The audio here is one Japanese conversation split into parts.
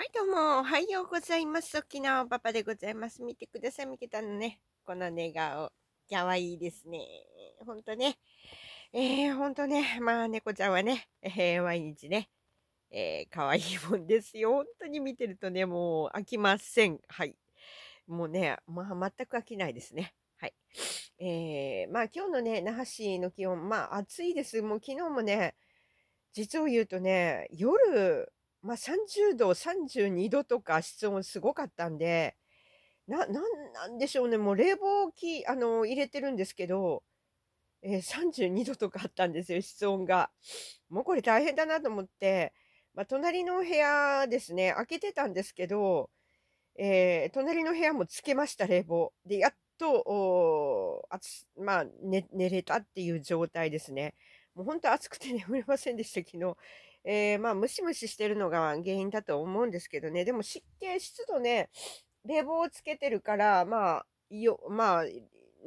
はい、どうも、おはようございます。沖縄パパでございます。見てください、見てたのね。この寝顔。かわいいですね。ほんとね。えー、ほんとね。まあ、猫ちゃんはね、えー、毎日ね、えー、かわいいもんですよ。本当に見てるとね、もう飽きません。はい。もうね、まあ、全く飽きないですね。はい。えー、まあ、今日のね、那覇市の気温、まあ、暑いです。もう昨日もね、実を言うとね、夜、まあ、30度、32度とか室温すごかったんで、な、なんなんでしょうね、もう冷房機、あの、入れてるんですけど、えー、32度とかあったんですよ、室温が。もうこれ大変だなと思って、まあ、隣の部屋ですね、開けてたんですけど、えー、隣の部屋もつけました、冷房。で、やっと、あつまあ、寝れたっていう状態ですね。もう本当暑くて 眠れませんでした、昨日。えー、まあ、ムシムシしてるのが原因だと思うんですけどね、でも湿気、湿度ね、冷房をつけてるから、まあ、よまあ、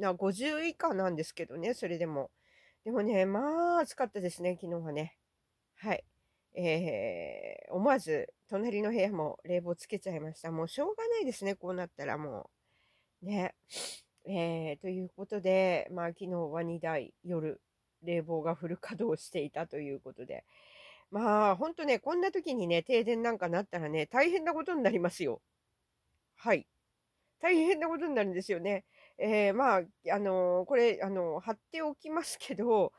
な50以下なんですけどね、それでも。でもね、まあ、暑かったですね、昨日はね。はい。えー、思わず、隣の部屋も冷房つけちゃいました。もうしょうがないですね、こうなったらもう。ね。えー、ということで、まあ、昨日は2台、夜、冷房がフル稼働していたということで。まあ、ほんとね、こんな時にね、停電なんかなったらね、大変なことになりますよ。はい。大変なことになるんですよね。えー、まあ、あのー、これ、あのー、貼っておきますけど、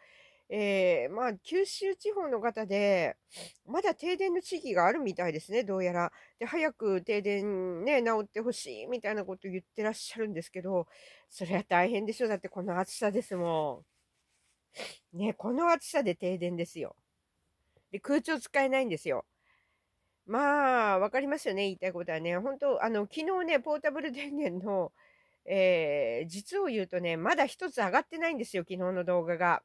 えまあ、九州地方の方で、まだ停電の地域があるみたいですね、どうやら。で、早く停電ね、治ってほしいみたいなこと言ってらっしゃるんですけど、そりゃ大変でしょ。だってこの暑さですもん。ね、この暑さで停電ですよ。で、空調使えないんですよ。まあ、わかりますよね。言いたいことはね。本当あの、昨日ね、ポータブル電源の、えー、実を言うとね、まだ一つ上がってないんですよ。昨日の動画が。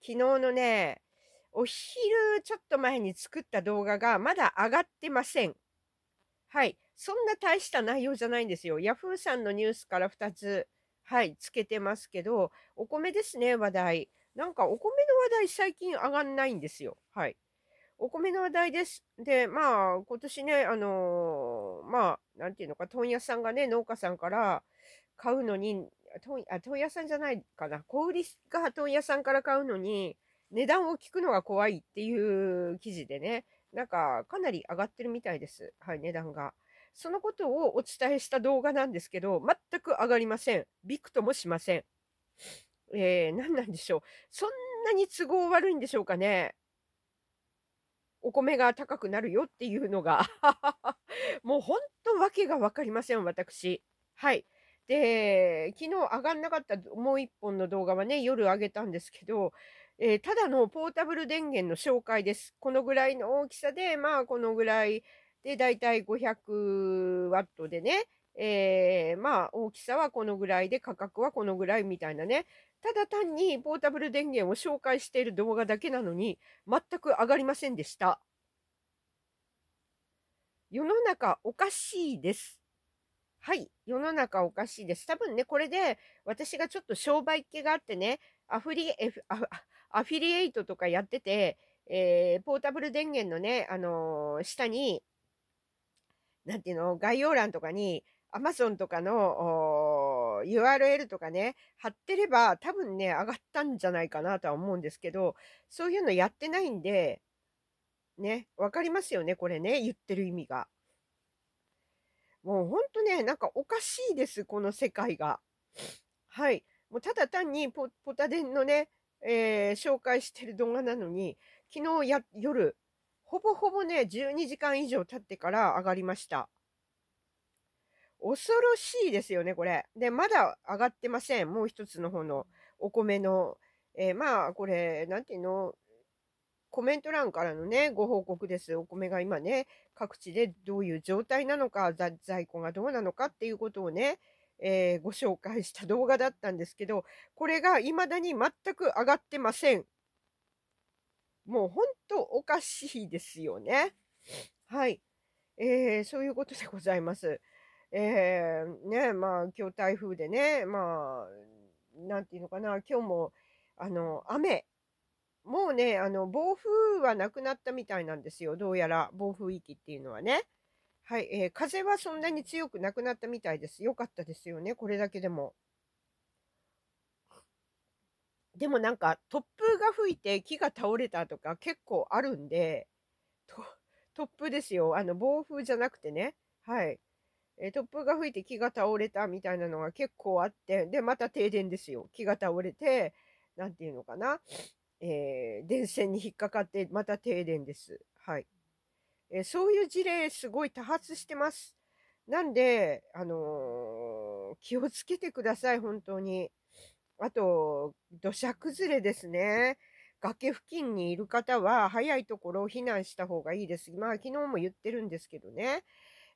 昨日のね、お昼ちょっと前に作った動画がまだ上がってません。はい。そんな大した内容じゃないんですよ。yahoo さんのニュースから2つ、はい、つけてますけど、お米ですね、話題。なんかお米の話題最近上がんないんですよ。はい。お米の話題です。で、まあ、今年ね、あのー、まあ、なんていうのか、問屋さんがね、農家さんから買うのに、問あ問屋さんじゃないかな、小売りが問屋さんから買うのに、値段を聞くのが怖いっていう記事でね、なんか、かなり上がってるみたいです。はい、値段が。そのことをお伝えした動画なんですけど、全く上がりません。びくともしません。えー、何なんでしょう。そんなに都合悪いんでしょうかね。お米が高くなるよっていうのが もう本当わけが分かりません、私。はい。で、昨日上がんなかったもう一本の動画はね、夜上げたんですけど、えー、ただのポータブル電源の紹介です。このぐらいの大きさで、まあこのぐらいで、だいたい500ワットでね、えー、まあ大きさはこのぐらいで価格はこのぐらいみたいなね、ただ単にポータブル電源を紹介している動画だけなのに全く上がりませんでした。世の中おかしいです。はい、世の中おかしいです。多分ね、これで私がちょっと商売っ気があってね、アフリエフアフィリエイトとかやってて、えー、ポータブル電源のね、あのー、下に、なんていうの、概要欄とかに、アマゾンとかの、URL とかね、貼ってれば多分ね、上がったんじゃないかなとは思うんですけど、そういうのやってないんで、ね、わかりますよね、これね、言ってる意味が。もうほんとね、なんかおかしいです、この世界が。はい。もうただ単にポタデンのね、えー、紹介してる動画なのに、昨日や夜、ほぼほぼね、12時間以上経ってから上がりました。恐ろしいですよね、これ。で、まだ上がってません。もう一つの方のお米の。えー、まあ、これ、なんていうの、コメント欄からのね、ご報告です。お米が今ね、各地でどういう状態なのか、在庫がどうなのかっていうことをね、えー、ご紹介した動画だったんですけど、これが未だに全く上がってません。もう本当おかしいですよね。はい。えー、そういうことでございます。えー、ね、まあ、今日台風でね、まあ、なんていうのかな、今日も、あの、雨。もうね、あの、暴風はなくなったみたいなんですよ。どうやら、暴風域っていうのはね。はい、えー、風はそんなに強くなくなったみたいです。よかったですよね、これだけでも。でもなんか、突風が吹いて木が倒れたとか結構あるんで、突風ですよ。あの、暴風じゃなくてね。はい。え突風が吹いて木が倒れたみたいなのが結構あって、で、また停電ですよ。木が倒れて、なんていうのかな、えー、電線に引っかかって、また停電です。はい。えー、そういう事例、すごい多発してます。なんで、あのー、気をつけてください、本当に。あと、土砂崩れですね。崖付近にいる方は、早いところを避難した方がいいです。まあ、昨日も言ってるんですけどね。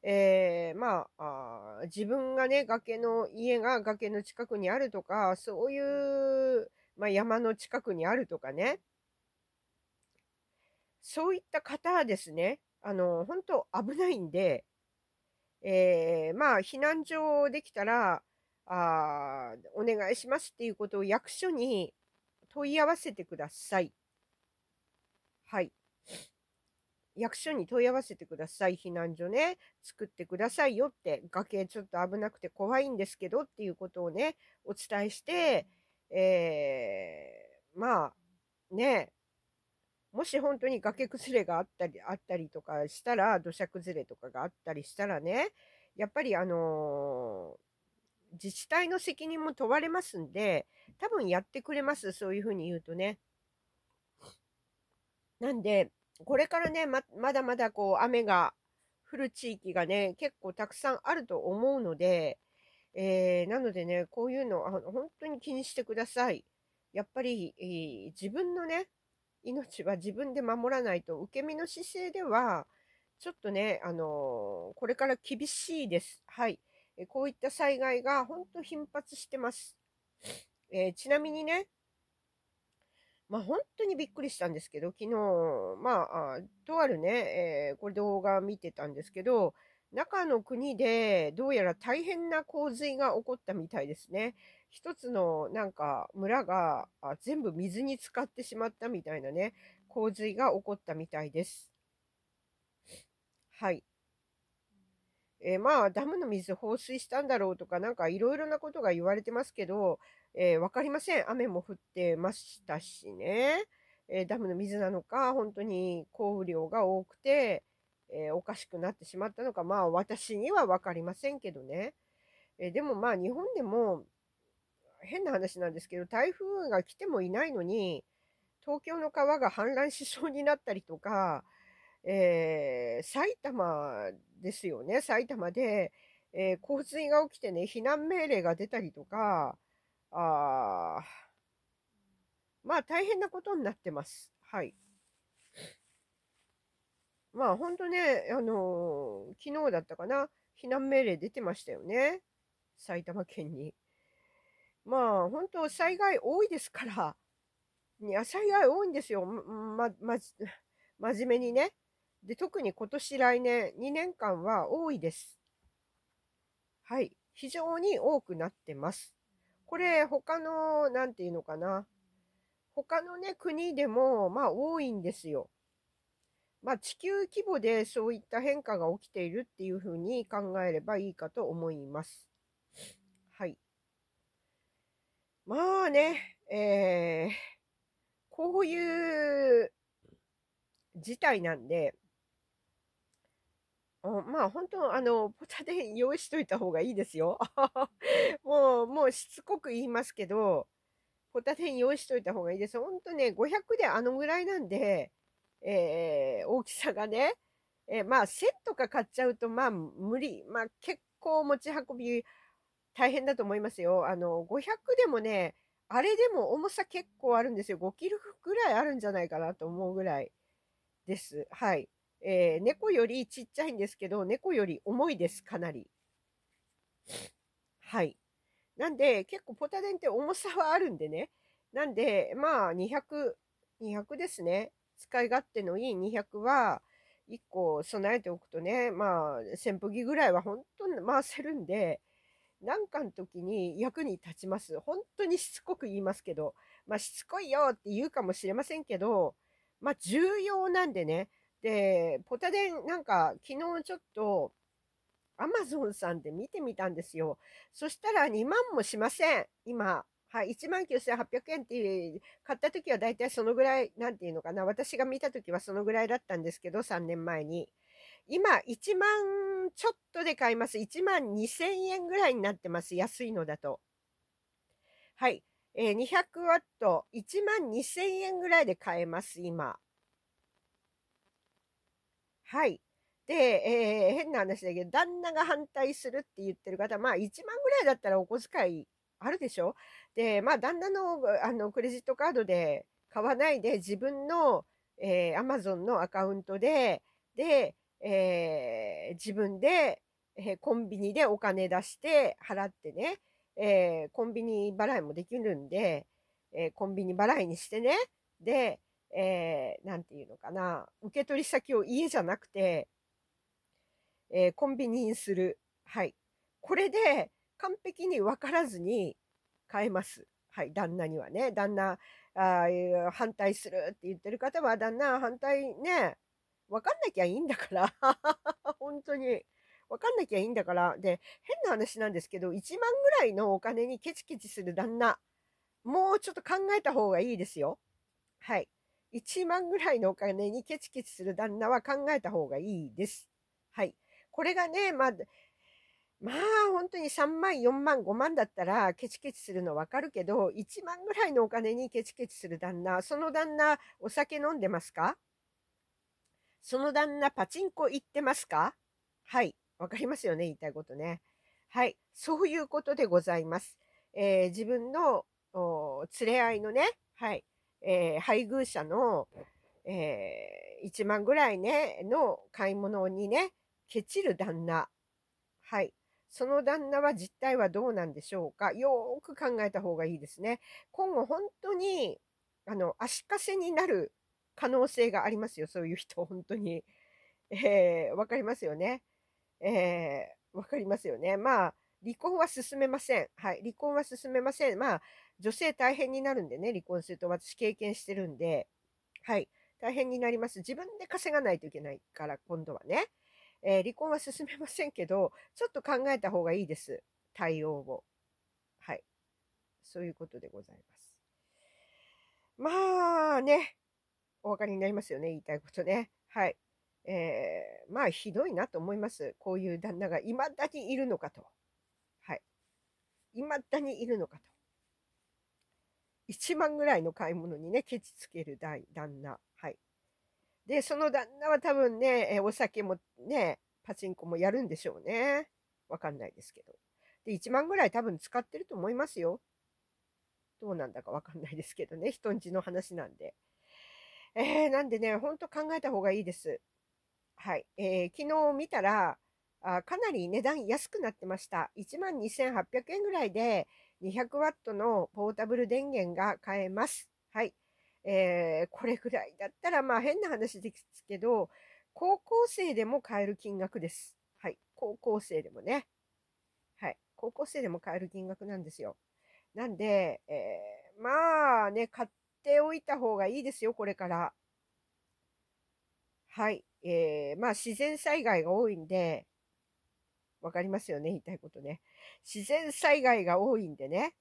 えー、まあ自分がね、崖の、家が崖の近くにあるとか、そういう、まあ、山の近くにあるとかね、そういった方はですね、あの、本当危ないんで、えー、まあ、避難所できたら、あお願いしますっていうことを役所に問い合わせてください。はい。役所に問い合わせてください。避難所ね、作ってくださいよって、崖ちょっと危なくて怖いんですけどっていうことをね、お伝えして、えー、まあ、ね、もし本当に崖崩れがあったり、あったりとかしたら、土砂崩れとかがあったりしたらね、やっぱりあのー、自治体の責任も問われますんで、多分やってくれます。そういうふうに言うとね。なんで、これからね、ま、まだまだこう雨が降る地域がね、結構たくさんあると思うので、えー、なのでね、こういうの、あの本当に気にしてください。やっぱり、えー、自分のね、命は自分で守らないと、受け身の姿勢では、ちょっとね、あのー、これから厳しいです。はい。こういった災害が本当頻発してます。えー、ちなみにね、まあ、本当にびっくりしたんですけど、昨日、まあ、とあるね、えー、これ動画見てたんですけど、中の国でどうやら大変な洪水が起こったみたいですね。一つのなんか村が全部水に浸かってしまったみたいなね、洪水が起こったみたいです。はい。えー、まあ、ダムの水放水したんだろうとか、なんかいろいろなことが言われてますけど、えー、分かりません。雨も降ってましたしね、えー、ダムの水なのか、本当に降雨量が多くて、えー、おかしくなってしまったのか、まあ私には分かりませんけどね。えでもまあ日本でも変な話なんですけど、台風が来てもいないのに、東京の川が氾濫しそうになったりとか、えー、埼玉ですよね、埼玉で、えー、洪水が起きてね、避難命令が出たりとか、あまあ大変なことになってます。はい。まあ本当ね、あのー、昨日だったかな、避難命令出てましたよね。埼玉県に。まあ本当災害多いですから、いや災害多いんですよ。ま、ま、真面目にね。で、特に今年来年、2年間は多いです。はい。非常に多くなってます。これ他の、何て言うのかな。他のね、国でも、まあ多いんですよ。まあ、地球規模でそういった変化が起きているっていうふうに考えればいいかと思います。はい。まあね、えー、こういう事態なんで、うまあ本当あのポタで 用意しといた方がいいですよ。もうもうしつこく言いますけどポタで用意しといた方がいいです。本当ね500であのぐらいなんで、えー、大きさがね、えー、まあセットか買っちゃうとまあ無理まあ結構持ち運び大変だと思いますよ。あの500でもねあれでも重さ結構あるんですよ。5キロぐらいあるんじゃないかなと思うぐらいです。はい。えー、猫よりちっちゃいんですけど、猫より重いです、かなり。はい。なんで、結構ポタデンって重さはあるんでね。なんで、まあ、200、200ですね。使い勝手のいい200は、1個備えておくとね、まあ、扇風機ぐらいは本当に回せるんで、なんかの時に役に立ちます。本当にしつこく言いますけど、まあ、しつこいよって言うかもしれませんけど、まあ、重要なんでね、で、ポタデン、なんか昨日ちょっと、アマゾンさんで見てみたんですよ。そしたら2万もしません、今。はい、1万9800円っていう、買った時は大体そのぐらい、なんていうのかな、私が見た時はそのぐらいだったんですけど、3年前に。今、1万ちょっとで買います。1万2000円ぐらいになってます。安いのだと。はい。えー、200ワット、1万2000円ぐらいで買えます、今。はい。で、えー、変な話だけど、旦那が反対するって言ってる方、まあ1万ぐらいだったらお小遣いあるでしょで、まあ旦那のあのクレジットカードで買わないで自分の、えー、Amazon のアカウントで、で、えー、自分で、えー、コンビニでお金出して払ってね、えー、コンビニ払いもできるんで、えー、コンビニ払いにしてね、で、えー、て言うのかな、受け取り先を家じゃなくて、えー、コンビニにする。はい。これで完璧に分からずに買えます。はい。旦那にはね、旦那、あ反対するって言ってる方は、旦那反対ね、分かんなきゃいいんだから。本当に。分かんなきゃいいんだから。で、変な話なんですけど、1万ぐらいのお金にケチケチする旦那、もうちょっと考えた方がいいですよ。はい。1万ぐらいのお金にケチケチする旦那は考えた方がいいです。はい。これがね、まあ、まあ本当に3万、4万、5万だったらケチケチするのわかるけど、1万ぐらいのお金にケチケチする旦那、その旦那お酒飲んでますかその旦那パチンコ行ってますかはい。わかりますよね言いたいことね。はい。そういうことでございます。えー、自分の連れ合いのね、はい。えー、配偶者の、えー、1万ぐらいね、の買い物にね、ケチる旦那。はい。その旦那は実態はどうなんでしょうか。よーく考えた方がいいですね。今後本当に、あの、足かせになる可能性がありますよ。そういう人、本当に。えー、わかりますよね。えー、わかりますよね。まあ、離婚は進めません。はい。離婚は進めません。まあ、女性大変になるんでね、離婚すると私経験してるんで、はい。大変になります。自分で稼がないといけないから、今度はね。えー、離婚は進めませんけど、ちょっと考えた方がいいです。対応を。はい。そういうことでございます。まあね、お分かりになりますよね、言いたいことね。はい。えー、まあ、ひどいなと思います。こういう旦那が未だにいるのかと。いまだにいるのかと。1万ぐらいの買い物にね、ケチつける旦那。はい。で、その旦那は多分ね、お酒もね、パチンコもやるんでしょうね。わかんないですけど。で、1万ぐらい多分使ってると思いますよ。どうなんだかわかんないですけどね。人んちの話なんで。えー、なんでね、ほんと考えた方がいいです。はい。えー、昨日見たら、あかなり値段安くなってました。12,800円ぐらいで200ワットのポータブル電源が買えます。はい。えー、これぐらいだったら、まあ変な話ですけど、高校生でも買える金額です。はい。高校生でもね。はい。高校生でも買える金額なんですよ。なんで、えー、まあね、買っておいた方がいいですよ、これから。はい。えー、まあ自然災害が多いんで、分かりますよね言いたいことね。自然災害が多いんでね。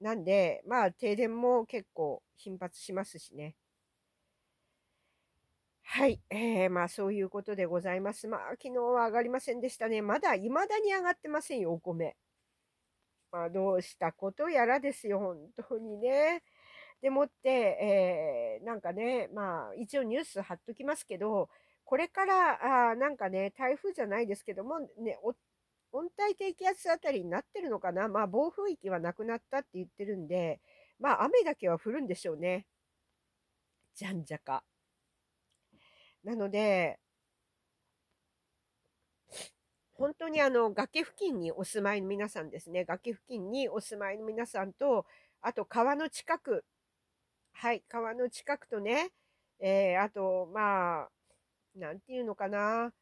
なんでまあ停電も結構頻発しますしね。はい、えー、まあそういうことでございます。まあ昨日は上がりませんでしたね。まだ未だに上がってませんよ、お米。まあどうしたことやらですよ、本当にね。でもって、えー、なんかね、まあ一応ニュース貼っときますけど、これから、あなんかね、台風じゃないですけども、ね、温帯低気圧あたりになってるのかな、まあ、暴風域はなくなったって言ってるんで、まあ、雨だけは降るんでしょうね。じゃんじゃか。なので、本当にあの崖付近にお住まいの皆さんですね、崖付近にお住まいの皆さんと、あと川の近く、はい、川の近くとね、えー、あと、まあ、何て言うのかな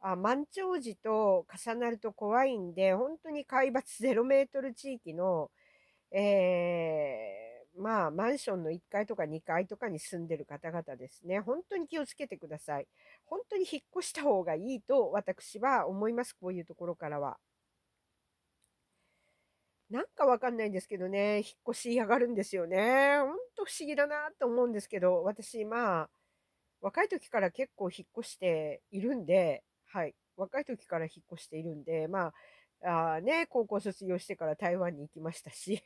あ満潮時と重なると怖いんで本当に海抜0メートル地域の、えー、まあマンションの1階とか2階とかに住んでる方々ですね本当に気をつけてください本当に引っ越した方がいいと私は思いますこういうところからは。なんかわかんないんですけどね、引っ越し嫌がるんですよね。ほんと不思議だなと思うんですけど、私、まあ、若い時から結構引っ越しているんで、はい、若い時から引っ越しているんで、まあ、あね、高校卒業してから台湾に行きましたし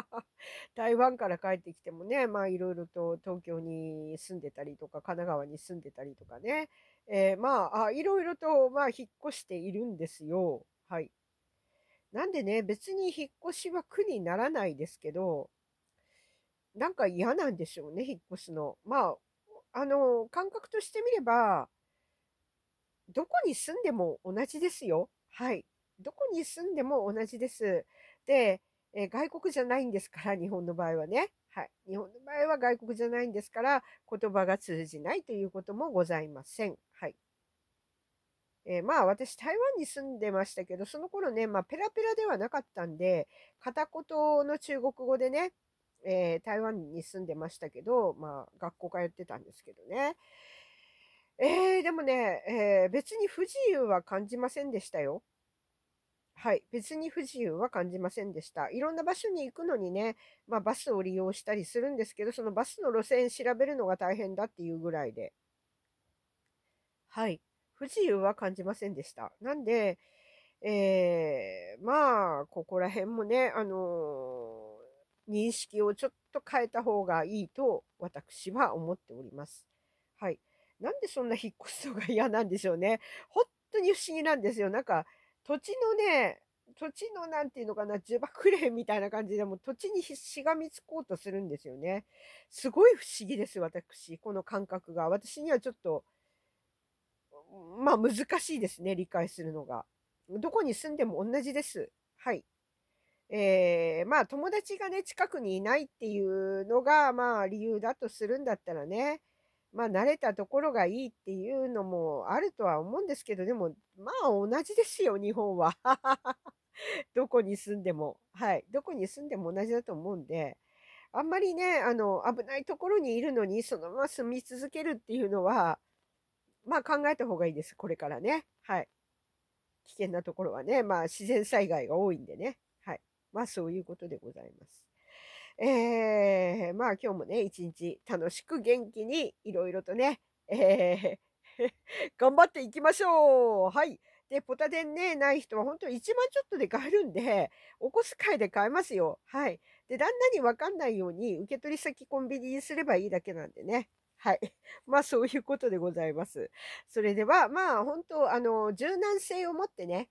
台湾から帰ってきてもね、まあいろいろと東京に住んでたりとか、神奈川に住んでたりとかね、えー、まあ、いろいろと、まあ、引っ越しているんですよ。はい。なんでね、別に引っ越しは苦にならないですけど、なんか嫌なんでしょうね、引っ越すの。まあ、あの、感覚としてみれば、どこに住んでも同じですよ。はい。どこに住んでも同じです。で、え外国じゃないんですから、日本の場合はね。はい。日本の場合は外国じゃないんですから、言葉が通じないということもございません。はい。えー、まあ私台湾に住んでましたけど、その頃ね、まあペラペラではなかったんで、片言の中国語でね、えー、台湾に住んでましたけど、まあ、学校通ってたんですけどね。えー、でもね、えー、別に不自由は感じませんでしたよ。はい。別に不自由は感じませんでした。いろんな場所に行くのにね、まあ、バスを利用したりするんですけど、そのバスの路線調べるのが大変だっていうぐらいで。はい。不自由は感じませんでした。なんで、えー、まあ、ここら辺もね、あのー認識をちょっと変えた方がいいと私は思っております。はい。なんでそんな引っ越すのが嫌なんでしょうね。本当に不思議なんですよ。なんか土地のね、土地の何て言うのかな、呪縛霊みたいな感じでも土地にしがみつこうとするんですよね。すごい不思議です、私。この感覚が。私にはちょっと、まあ難しいですね、理解するのが。どこに住んでも同じです。はい。えー、まあ友達がね、近くにいないっていうのが、まあ理由だとするんだったらね、まあ慣れたところがいいっていうのもあるとは思うんですけど、でも、まあ同じですよ、日本は。どこに住んでも。はい。どこに住んでも同じだと思うんで、あんまりね、あの、危ないところにいるのに、そのまま住み続けるっていうのは、まあ考えた方がいいです。これからね。はい。危険なところはね、まあ自然災害が多いんでね。まあそういうことでございます。えー、まあ今日もね、一日楽しく元気にいろいろとね、えー、頑張っていきましょうはい。で、ポタデンね、ない人は本当1万ちょっとで買えるんで、お小遣いで買えますよ。はい。で、旦那にわかんないように受け取り先コンビニにすればいいだけなんでね。はい。まあそういうことでございます。それでは、まあ本当、あの、柔軟性を持ってね、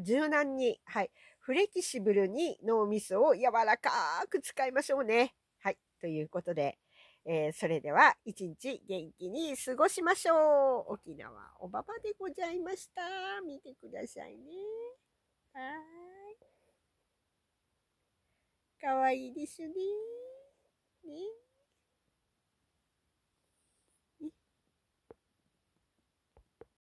柔軟に、はい。フレキシブルに脳みそを柔らかく使いましょうね。はい。ということで、えー、それでは一日元気に過ごしましょう。沖縄おばばでございました。見てくださいね。はい。かわいいですね。ね。